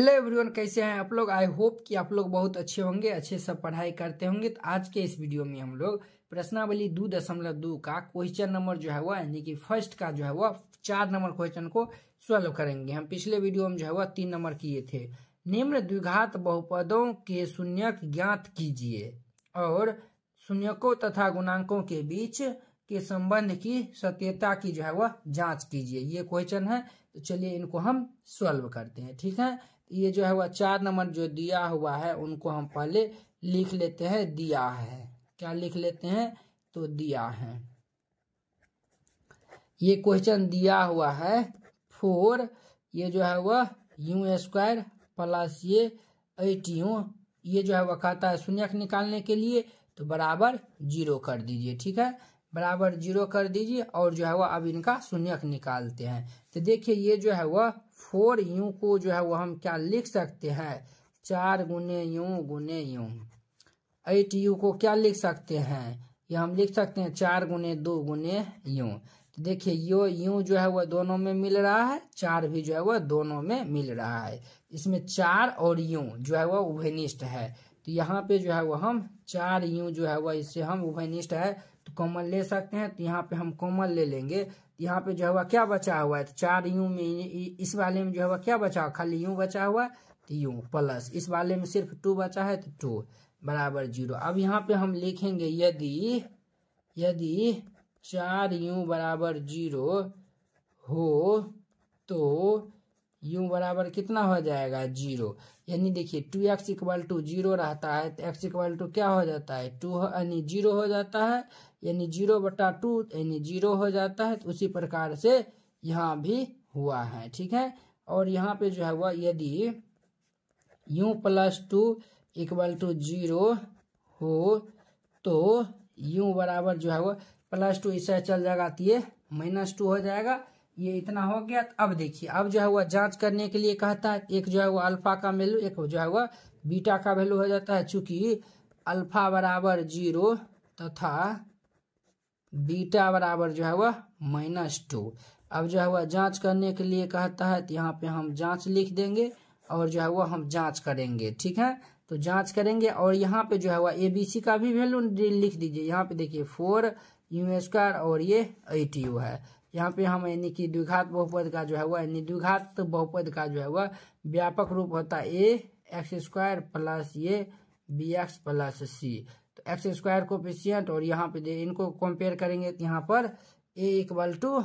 hello everyone कैसे हैं आप लोग आई होप कि आप लोग बहुत अच्छे होंगे अच्छे से पढ़ाई करते होंगे तो आज के इस वीडियो में हम लोग प्रश्नावली दो दशमलव दो का क्वेश्चन नंबर जो है वह यानी कि फर्स्ट का जो है वह चार नंबर क्वेश्चन को सॉल्व करेंगे हम पिछले वीडियो में जो है वह तीन नंबर किए थे निम्न द्विघात बहुपदों के शून्यक ज्ञात कीजिए और शून्यकों तथा गुणांकों के बीच के संबंध की सत्यता की जो है वह जांच कीजिए ये क्वेश्चन है तो चलिए इनको हम सॉल्व करते हैं ठीक है ये जो है वह चार नंबर जो दिया हुआ है उनको हम पहले लिख लेते हैं दिया है क्या लिख लेते हैं तो दिया है ये क्वेश्चन दिया हुआ है फोर ये जो है वह यू स्क्वायर प्लस ये एट यू ये जो है वह खाता है शून्य निकालने के लिए तो बराबर जीरो कर दीजिए ठीक है बराबर जीरो कर दीजिए और जो है वह अब इनका शून्य निकालते हैं तो देखिए ये जो है वह फोर यू को जो है वह हम क्या लिख सकते हैं चार गुने यू गुने यू एट यू को क्या लिख सकते हैं ये हम लिख सकते हैं चार गुने दो गुने यू तो देखिए यो यू जो है वह दोनों में मिल रहा है चार भी जो है वह दोनों में मिल रहा है इसमें चार और यू जो है वह उभयनिष्ठ है तो यहाँ पे जो है वह हम चार यू जो है वह इससे हम उभयनिष्ठ है तो कॉमन ले सकते हैं तो यहाँ पे हम कॉमन ले लेंगे तो यहाँ पे जो है क्या बचा हुआ है तो चार यू में इस वाले में जो है क्या बचा हुआ खाली यू बचा हुआ है तो यू प्लस इस वाले में सिर्फ टू बचा है तो टू बराबर जीरो अब यहाँ पे हम लिखेंगे यदि यदि चार यू बराबर जीरो हो तो यू बराबर कितना हो जाएगा जीरो यानी देखिए two X equal to zero रहता है तो एक्स इक्वल टू क्या हो जाता है टू यानी जीरो हो जाता है यानी जीरो बटा टू यानी जीरो हो जाता है तो उसी प्रकार से यहाँ भी हुआ है ठीक है और यहाँ पे जो है वह यदि U plus two equal to zero हो तो यू बराबर जो है वो प्लस टू इससे चल जाएगा तो ये माइनस टू हो जाएगा ये इतना हो गया तो अब देखिए अब जो है वह जांच करने के लिए कहता है एक जो है वो अल्फा का वैल्यू एक जो है वह बीटा का वैल्यू हो जाता है चूंकि अल्फा बराबर जीरो तथा बीटा बराबर जो है वह माइनस टू अब जो है वह जांच करने के लिए कहता है तो यहाँ पे हम जांच लिख देंगे और जो है वह हम जांच करेंगे ठीक है तो जांच करेंगे और यहाँ पे जो है वह ए बी सी का भी वैल्यू लिख दीजिए यहाँ पे देखिए फोर यू स्क्वायर और ये एट यू है यहाँ पे हम यानी कि द्विघात बहुपद का जो है वह यानी द्विघात बहुपद का जो है वह व्यापक रूप होता है ए एक्स स्क्वायर प्लस ये बी एक्स प्लस सी तो एक्स स्क्वायर कोफिशियंट और यहाँ पे इनको कंपेयर करेंगे तो यहाँ पर ए इक्वल टू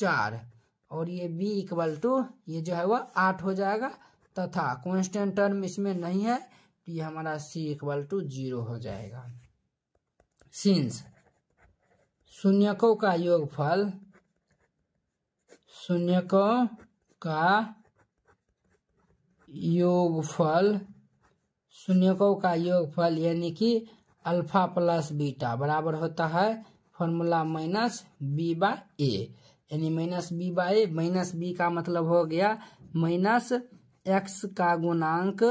चार और ये बी इक्वल टू ये जो है वह आठ हो जाएगा तथा कॉन्स्टेंट टर्म इसमें नहीं है तो ये हमारा सी इक्वल टू जीरो हो जाएगा सिंस शून्यकों का योगफल शून्यकों का योगफल शून्यकों का योगफल यानी कि अल्फा प्लस बीटा बराबर होता है फॉर्मूला माइनस बी बा ए यानी माइनस बी बा ए माइनस बी का मतलब हो गया माइनस एक्स का गुणांक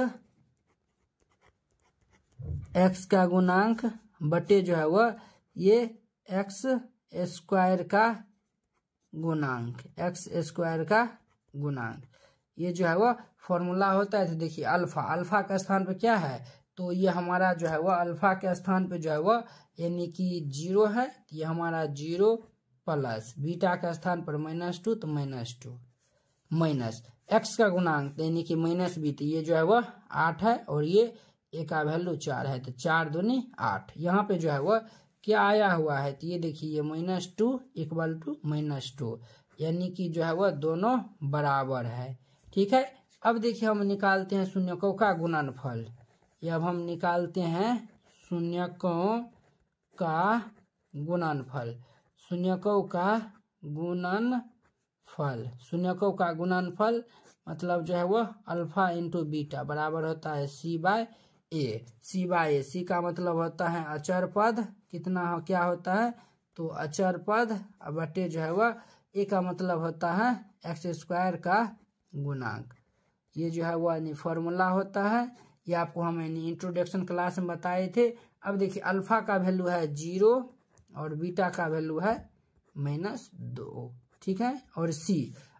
एक्स का गुणांक बटे जो है वह ये एक्स स्क्वायर का गुणांक एक्स स्क्वायर का गुणांक ये जो है वो फॉर्मूला होता है तो देखिए अल्फा अल्फा के स्थान पर क्या है तो ये हमारा जो है वो अल्फा के स्थान पे जो है वह यानी कि जीरो है तो ये हमारा जीरो प्लस बीटा के स्थान पर माइनस टू तो माइनस टू माइनस एक्स का गुणांक तो यानी कि माइनस बी तो ये जो है वह आठ है और ये ए का वैल्यू चार है तो चार दूनी आठ यहाँ पे जो है वह क्या आया हुआ है तो ये देखिए minus two equal to minus two यानी कि जो है वह दोनों बराबर है ठीक है अब देखिए हम निकालते हैं शून्यकों का गुणनफल ये अब हम निकालते हैं शून्यकों का गुणनफल शून्यकों का गुणन फल शून्यकों का गुणनफल मतलब जो है वह अल्फा इंटू बीटा बराबर होता है सी बाय ए सी बाय ए सी का मतलब होता है अचर पद कितना हो क्या होता है तो अचर पद बटे जो है वह ए का मतलब होता है एक्स स्क्वायर का गुणांक ये जो है वह यानी फॉर्मूला होता है ये आपको हम यानी इंट्रोडक्शन क्लास में बताए थे अब देखिए अल्फा का वैल्यू है जीरो और बीटा का वैल्यू है माइनस दो ठीक है और सी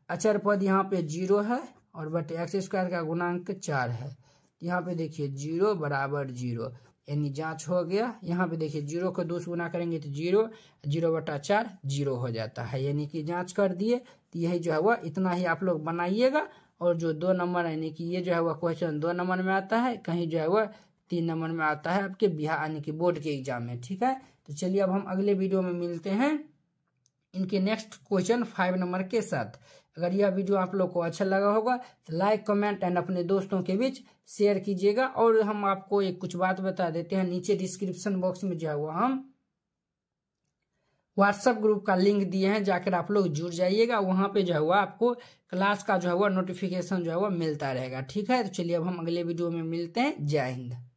अचर पद यहाँ पे जीरो है और बटे एक्स स्क्वायर का गुणांक चार है यहाँ पे देखिए जीरो बराबर जीरो यानी जांच हो गया यहाँ पे देखिए जीरो को दो गुना करेंगे तो जीरो जीरो बटा चार जीरो हो जाता है यानी कि जांच कर दिए तो यही जो है वह इतना ही आप लोग बनाइएगा और जो दो नंबर यानी कि ये जो है वह क्वेश्चन दो नंबर में आता है कहीं जो है वह तीन नंबर में आता है आपके बिहार यानी कि बोर्ड के एग्जाम में ठीक है तो चलिए अब हम अगले वीडियो में मिलते हैं इनके नेक्स्ट क्वेश्चन फाइव नंबर के साथ अगर यह वीडियो आप लोग को अच्छा लगा होगा तो लाइक कमेंट एंड अपने दोस्तों के बीच शेयर कीजिएगा और हम आपको एक कुछ बात बता देते हैं नीचे डिस्क्रिप्शन बॉक्स में जो हुआ हम व्हाट्सएप ग्रुप का लिंक दिए हैं जाकर आप लोग जुड़ जाइएगा वहां पे जो हुआ आपको क्लास का जो हुआ नोटिफिकेशन जो हुआ मिलता रहेगा ठीक है तो चलिए अब हम अगले वीडियो में मिलते हैं जय हिंद